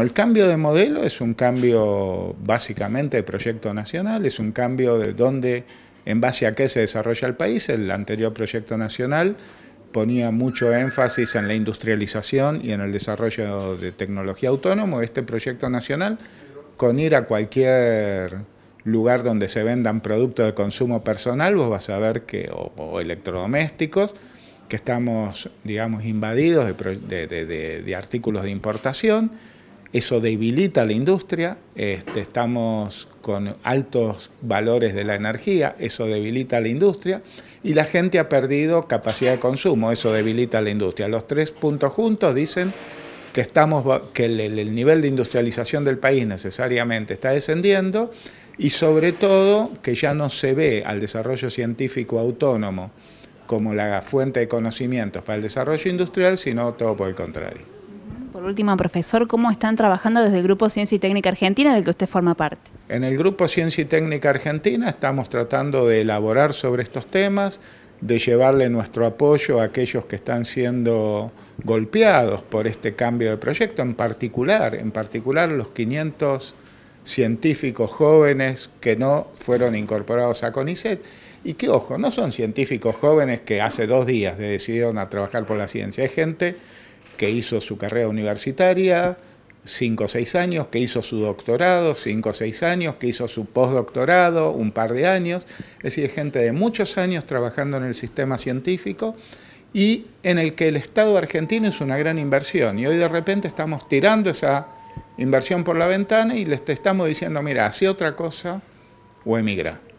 el cambio de modelo es un cambio básicamente de proyecto nacional, es un cambio de dónde, en base a qué se desarrolla el país. El anterior proyecto nacional ponía mucho énfasis en la industrialización y en el desarrollo de tecnología autónoma. Este proyecto nacional, con ir a cualquier lugar donde se vendan productos de consumo personal, vos vas a ver que, o, electrodomésticos, que estamos, digamos, invadidos de, de artículos de importación eso debilita la industria, este, estamos con altos valores de la energía, eso debilita la industria y la gente ha perdido capacidad de consumo, eso debilita la industria. Los tres puntos juntos dicen que, estamos, que el nivel de industrialización del país necesariamente está descendiendo y sobre todo que ya no se ve al desarrollo científico autónomo como la fuente de conocimientos para el desarrollo industrial, sino todo por el contrario. Última profesor, cómo están trabajando desde el Grupo Ciencia y Técnica Argentina del que usted forma parte. En el Grupo Ciencia y Técnica Argentina estamos tratando de elaborar sobre estos temas, de llevarle nuestro apoyo a aquellos que están siendo golpeados por este cambio de proyecto, en particular, en particular los 500 científicos jóvenes que no fueron incorporados a CONICET y que, ojo, no son científicos jóvenes que hace dos días decidieron a trabajar por la ciencia, hay gente que hizo su carrera universitaria, cinco o 6 años, que hizo su doctorado, cinco o 6 años, que hizo su postdoctorado, un par de años. Es decir, gente de muchos años trabajando en el sistema científico y en el que el Estado argentino es una gran inversión. Y hoy de repente estamos tirando esa inversión por la ventana y les estamos diciendo, mira, hace otra cosa o emigra.